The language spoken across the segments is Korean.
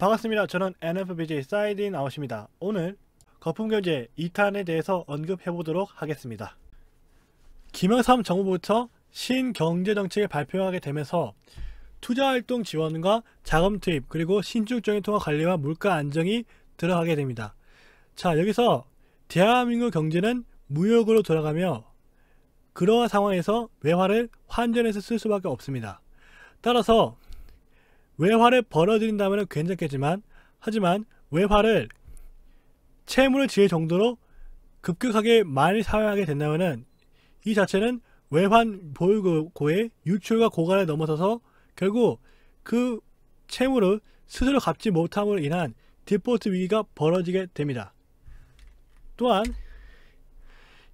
반갑습니다. 저는 NFBJ 사이드인 아웃입니다. 오늘 거품결제 2탄에 대해서 언급해보도록 하겠습니다. 김영삼 정부부터 신경제정책을 발표하게 되면서 투자활동 지원과 자금 투입 그리고 신축정의 통화 관리와 물가 안정이 들어가게 됩니다. 자 여기서 대한민국 경제는 무역으로 돌아가며 그러한 상황에서 외화를 환전해서 쓸 수밖에 없습니다. 따라서 외화를 벌어들인다면 괜찮겠지만 하지만 외화를 채무를 지을 정도로 급격하게 많이 사용하게 된다면 이 자체는 외환 보유고의 유출과 고갈에 넘어서서 결국 그 채무를 스스로 갚지 못함으로 인한 디포트 위기가 벌어지게 됩니다. 또한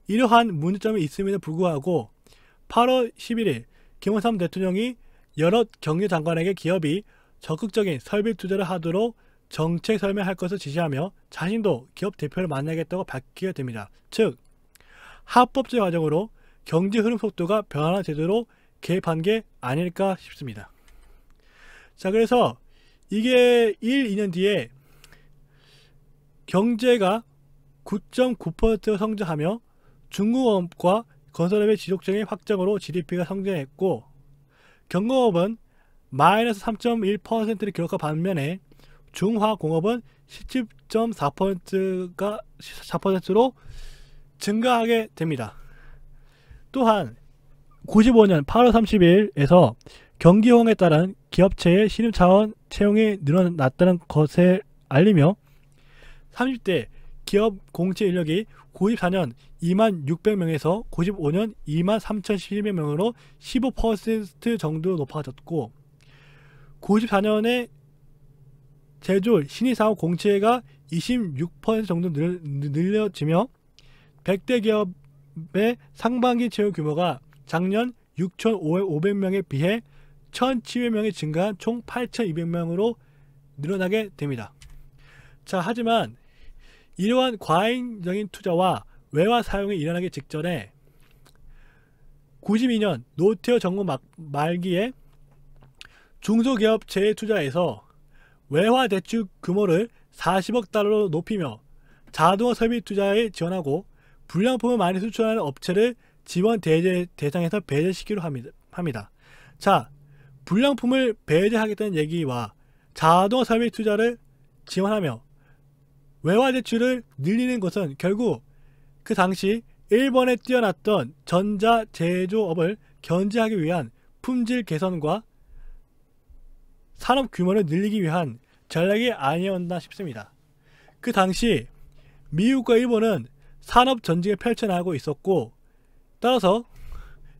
이러한 문제점이 있음에도 불구하고 8월 11일 김원삼 대통령이 여러 경제장관에게 기업이 적극적인 설비 투자를 하도록 정책 설명할 것을 지시하며 자신도 기업 대표를 만나겠다고 밝히게 됩니다. 즉, 합법적 과정으로 경제 흐름 속도가 변화하 제도로 개입한 게 아닐까 싶습니다. 자, 그래서 이게 1, 2년 뒤에 경제가 9.9% 성장하며 중공업과 건설업의 지속적인 확장으로 GDP가 성장했고 경공업은 마이너스 3.1%를 기록한 반면에 중화공업은 17.4%가 4%로 증가하게 됩니다. 또한 95년 8월 30일에서 경기호응에 따른 기업체의 신입차원 채용이 늘어났다는 것을 알리며 30대 기업 공채 인력이 94년 2만 600명에서 95년 2만 3,011명으로 15% 정도 높아졌고 94년에 제졸 신의사업 공채가 26% 정도 늘, 늘려지며 100대 기업의 상반기 채용 규모가 작년 6,500명에 비해 1,700명이 증가한 총 8,200명으로 늘어나게 됩니다. 자, 하지만 이러한 과잉적인 투자와 외화 사용이 일어나기 직전에 92년 노태우 정부 말기에 중소기업 재투자에서 외화 대출 규모를 40억 달러로 높이며 자동화 설비 투자에 지원하고 불량품을 많이 수출하는 업체를 지원 대제 대상에서 배제시키로 합니다. 자, 불량품을 배제하겠다는 얘기와 자동화 설비 투자를 지원하며 외화 대출을 늘리는 것은 결국 그 당시 일본에 뛰어났던 전자 제조업을 견제하기 위한 품질 개선과 산업 규모를 늘리기 위한 전략이 아니었나 싶습니다. 그 당시 미국과 일본은 산업 전쟁을 펼쳐나가고 있었고 따라서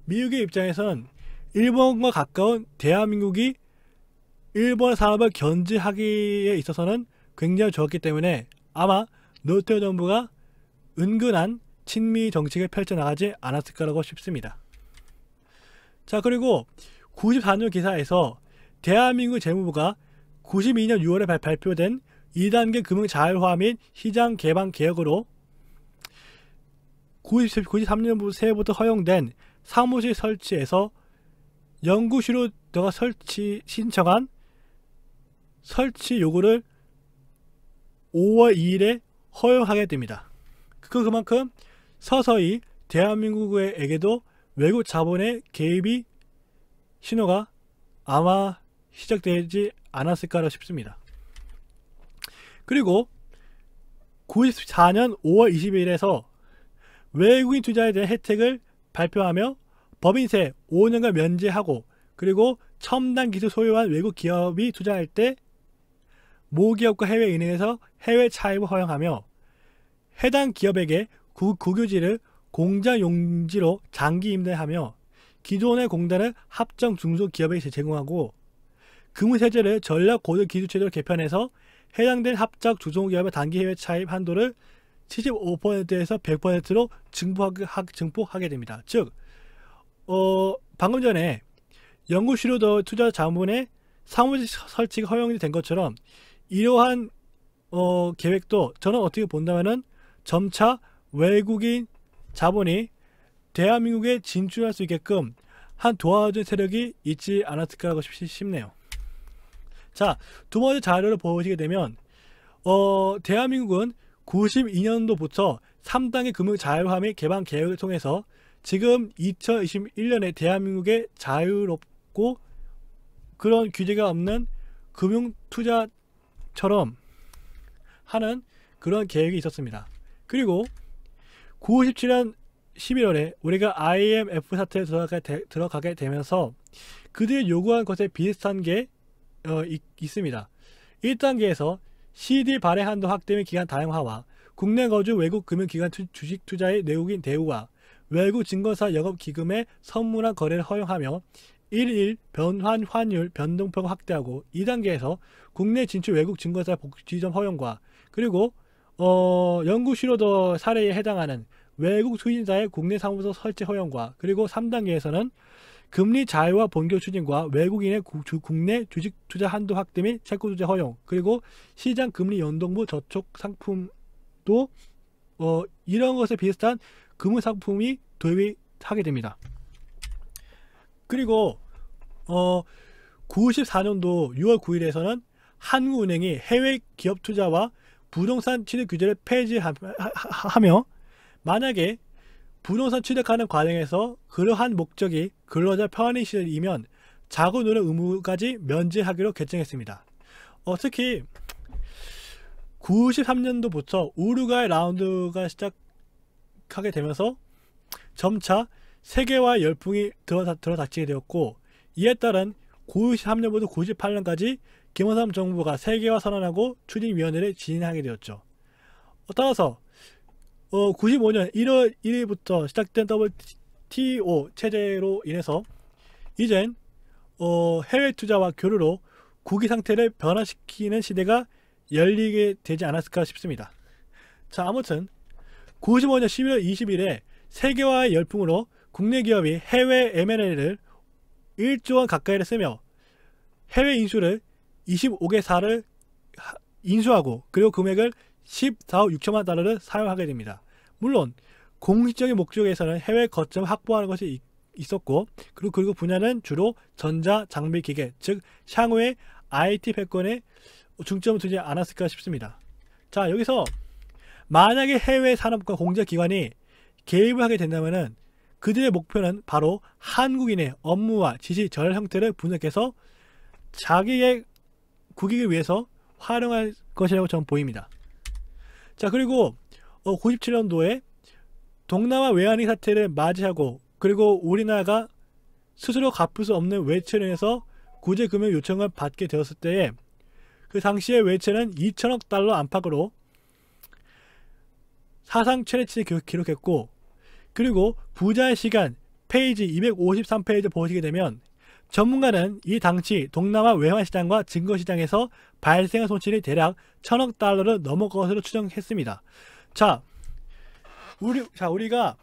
미국의 입장에선 일본과 가까운 대한민국이 일본 산업을 견제하기에 있어서는 굉장히 좋았기 때문에 아마 노태우 정부가 은근한 친미 정책을 펼쳐나가지 않았을 까라고 싶습니다. 자 그리고 94년 기사에서 대한민국 재무부가 92년 6월에 발표된 2단계 금융 자율화 및 시장 개방 개혁으로 93년 새해부터 허용된 사무실 설치에서 연구실로 너가 설치 신청한 설치 요구를 5월 2일에 허용하게 됩니다. 그 그만큼 서서히 대한민국에게도 외국 자본의 개입이 신호가 아마 시작되지 않았을까라 싶습니다. 그리고 94년 5월 20일에서 외국인 투자에 대한 혜택을 발표하며 법인세 5년간 면제하고 그리고 첨단 기술 소유한 외국 기업이 투자할 때 모기업과 해외은행에서 해외 차입을 허용하며 해당 기업에게 국유지를 공장용지로 장기 임대하며 기존의 공단을 합정 중소기업에 제공하고 금융세제를 전략고등기술체제로 개편해서 해당된 합작 조정기업의 단기 해외 차입 한도를 75%에서 100%로 증폭하게 됩니다. 즉, 어, 방금 전에 연구실효도 투자 자문의 사무실 설치가 허용된 이 것처럼 이러한 어, 계획도 저는 어떻게 본다면 점차 외국인 자본이 대한민국에 진출할 수 있게끔 한 도와준 세력이 있지 않았을까 싶네요. 자, 두 번째 자료를 보시게 되면 어, 대한민국은 92년도부터 3단계 금융 자유화및 개방 계획을 통해서 지금 2021년에 대한민국의 자유롭고 그런 규제가 없는 금융 투자처럼 하는 그런 계획이 있었습니다. 그리고 97년 11월에 우리가 IMF 사태에 들어가게, 되, 면서 그들이 요구한 것에 비슷한 게 어, 있, 있습니다. 1단계에서 CD 발행 한도 확대 및 기간 다양화와 국내 거주 외국 금융기관 투, 주식 투자의 내국인 대우와 외국 증권사 영업기금의 선물한 거래를 허용하며 1일 변환 환율 변동폭 확대하고 2단계에서 국내 진출 외국 증권사 복지점 허용과 그리고 어, 영구슈로더 사례에 해당하는 외국 투신자의 국내 사무소 설치 허용과 그리고 3단계에서는 금리 자유화 본격 추진과 외국인의 국내 주식 투자 한도 확대 및 채권 투자 허용 그리고 시장 금리 연동부 저촉 상품도 어, 이런 것에 비슷한 금융 상품이 도입하게 됩니다. 그리고 어, 94년도 6월 9일에서는 한국은행이 해외 기업 투자와 부동산 취득 규제를 폐지하며 만약에 분동산 취득하는 과정에서 그러한 목적이 근로자 편의 시설이면 자구노력 의무까지 면제하기로 결정했습니다. 어, 특히 93년도부터 우루과이 라운드가 시작하게 되면서 점차 세계화 열풍이 들어다, 치게 되었고 이에 따른 93년부터 98년까지 김원삼 정부가 세계화 선언하고 추진위원회를 진행하게 되었죠. 어, 따라서 어, 95년 1월 1일부터 시작된 WTO 체제로 인해서 이젠 어, 해외 투자와 교류로 국위 상태를 변화시키는 시대가 열리게 되지 않았을까 싶습니다. 자, 아무튼 95년 11월 20일에 세계화의 열풍으로 국내 기업이 해외 M&A를 1조 원 가까이를 쓰며 해외 인수를 25개사를 인수하고 그리고 금액을 14억 6천만 달러를 사용하게 됩니다. 물론 공식적인 목적에서는 해외 거점 확보하는 것이 있었고 그리고, 그리고 분야는 주로 전자 장비 기계 즉향후에 IT 패권에 중점을 두지 않았을까 싶습니다. 자 여기서 만약에 해외 산업과 공제기관이 개입을 하게 된다면은 그들의 목표는 바로 한국인의 업무와 지시 전 형태를 분석해서 자기의 국익을 위해서 활용할 것이라고 저는 보입니다. 자 그리고 어, 97년도에 동남아 외환위 사태를 맞이하고 그리고 우리나라가 스스로 갚을 수 없는 외채에서 구제금융 요청을 받게 되었을 때에 그 당시의 외채는 2천억 달러 안팎으로 사상 최대치를 기록했고 그리고 부자의 시간 페이지 253페이지 보시게 되면 전문가는 이 당시 동남아 외환시장과 증거시장에서 발생한 손실이 대략 천억 달러를 넘을 것으로 추정했습니다. 자, 우리, 자 우리가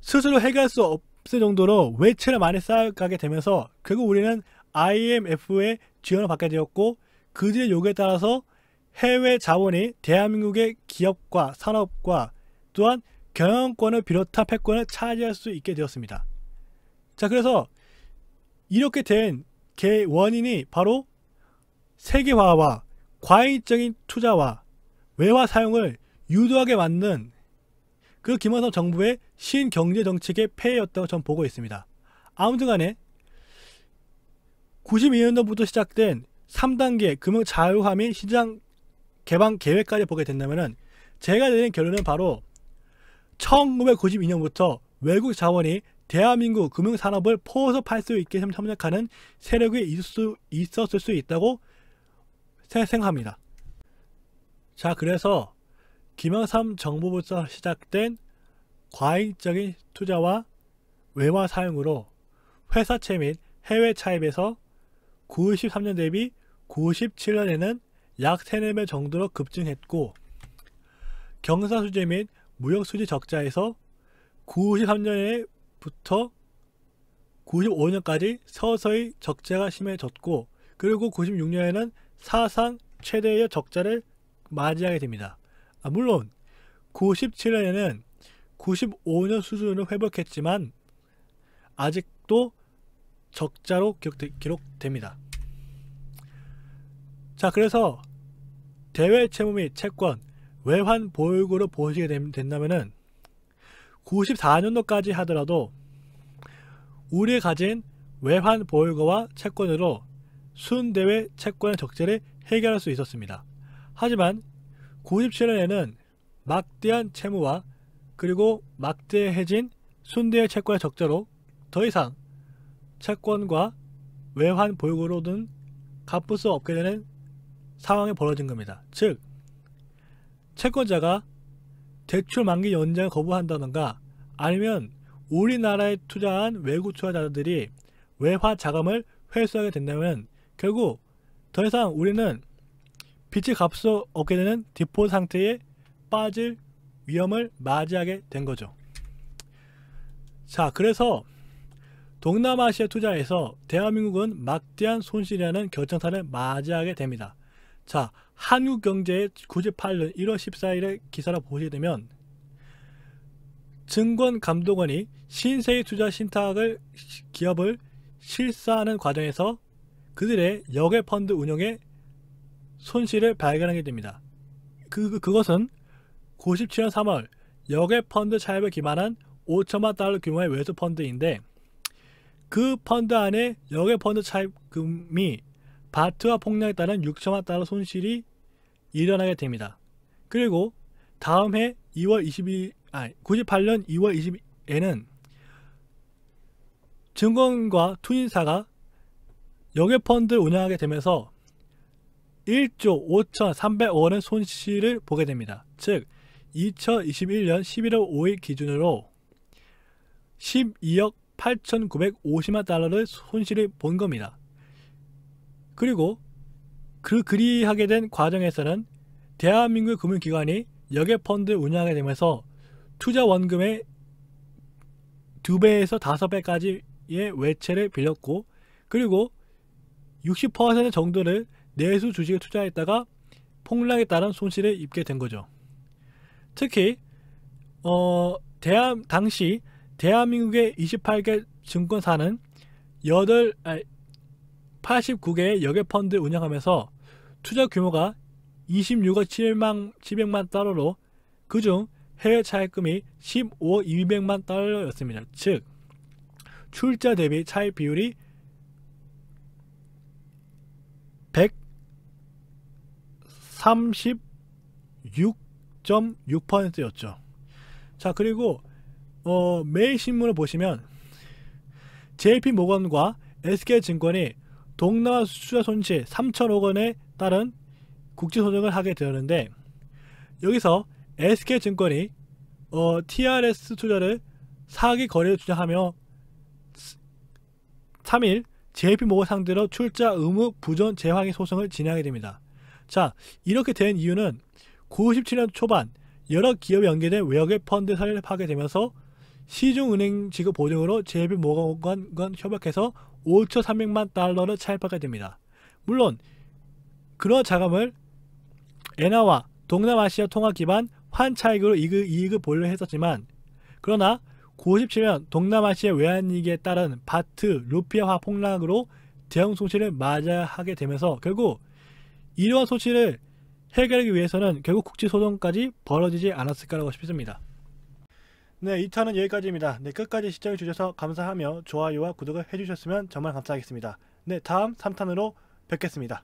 스스로 해결할 수 없을 정도로 외채를 많이 쌓아가게 되면서 결국 우리는 IMF의 지원을 받게 되었고 그들의 요구에 따라서 해외 자본이 대한민국의 기업과 산업과 또한 경영권을 비롯한 패권을 차지할 수 있게 되었습니다. 자 그래서 이렇게 된개 원인이 바로 세계화와 과잉적인 투자와 외화 사용을 유도하게 만든 그김원석 정부의 신경제 정책의 폐해였다고 저는 보고 있습니다. 아무튼 간에 92년도부터 시작된 3단계 금융 자유화 및 시장 개방 계획까지 보게 된다면 제가 내린 결론은 바로 1992년부터 외국 자원이 대한민국 금융산업을 포섭할 수 있게 협력하는 세력이 있을 수, 있었을 수 있다고 생각합니다. 자 그래서 김영삼 정부부터 시작된 과잉적인 투자와 외화 사용으로 회사채 및 해외 차입에서 93년 대비 97년에는 약 3, 4배 정도로 급증했고 경사수지 및 무역수지 적자에서 93년에 부터 95년까지 서서히 적자가 심해졌고 그리고 96년에는 사상 최대의 적자를 맞이하게 됩니다. 아, 물론 97년에는 95년 수준으로 회복했지만 아직도 적자로 기록됩 니다자 그래서 대외 채무 및 채권 외환 보유고로 보시게 된다면은 94년도까지 하더라도 우리 가진 외환 보유고와 채권으로 순대외 채권 의 적재를 해결할 수 있었습니다. 하지만 97년에는 막대한 채무와 그리고 막대해진 순대외 채권 의 적재로 더 이상 채권과 외환 보유고로든 갚을 수 없게 되는 상황이 벌어진 겁니다. 즉 채권자가 대출 만기 연장 거부한다던가 아니면 우리나라에 투자한 외국 투자자들이 외화 자금을 회수하게 된다면 결국 더 이상 우리는 빚을 값수 얻게 되는 디폴 상태에 빠질 위험을 맞이하게 된 거죠. 자 그래서 동남아시아 투자에서 대한민국은 막대한 손실이라는 결정타를 맞이하게 됩니다. 자 한국경제의 98년 1월 14일의 기사를 보시게 되면 증권감독원이 신세의 투자 신탁을 기업을 실사하는 과정에서 그들의 역외 펀드 운영에 손실을 발견하게 됩니다. 그, 그 그것은 97년 3월 역외 펀드 차입을 기반한 5천만 달러 규모의 외수 펀드인데 그 펀드 안에 역외 펀드 차입금이 바트와 폭락에 따른 6천만 달러 손실이 일어나게 됩니다. 그리고 다음 해 2월 20일, 아, 98년 2월 20일에는 증권과 투인사가여예펀드를 운영하게 되면서 1조 5,300억 원의 손실을 보게 됩니다. 즉 2021년 11월 5일 기준으로 12억 8,950만 달러를 손실을 본 겁니다. 그리고 그 그리하게 된 과정에서는 대한민국 금융기관이 여객 펀드 운영하게 되면서 투자 원금의 두배에서 다섯 배까지의 외채를 빌렸고 그리고 60% 정도를 내수 주식에 투자했다가 폭락에 따른 손실을 입게 된 거죠. 특히 어, 대한, 당시 대한민국의 28개 증권사는 8, 아 89개의 여객 펀드 운영하면서 투자 규모가 26억 7 0 0만 달러로 그중 해외 차입금이 15억 200만 달러였습니다. 즉 출자 대비 차입 비율이 136.6%였죠. 자 그리고 어, 매일 신문을 보시면 JP 모건과 SK증권이 동남아 수자 손실 3천억 원에 따른 국제소송을 하게 되었는데 여기서 SK증권이 어, TRS 투자를 사기 거래를 주장하며 3일 JP모가 상대로 출자 의무 부전 재확의 소송을 진행하게 됩니다. 자 이렇게 된 이유는 97년 초반 여러 기업이 연계된 외역의 펀드 사례를 파게 되면서 시중은행 지급 보증으로 JP모건과 협약해서 5,300만 달러를 차입하게 됩니다. 물론 그런 자금을 엔화와 동남아시아 통화기반 환차익으로 이익을 보려 했었지만 그러나 97년 동남아시아 외환위기에 따른 바트, 루피아화 폭락으로 대형 손실을 맞아야 하게 되면서 결국 이러한 손실을 해결하기 위해서는 결국 국제소송까지 벌어지지 않았을까라고 싶습니다. 네, 2차는 여기까지입니다. 네, 끝까지 시청해주셔서 감사하며 좋아요와 구독을 해주셨으면 정말 감사하겠습니다. 네, 다음 3탄으로 뵙겠습니다.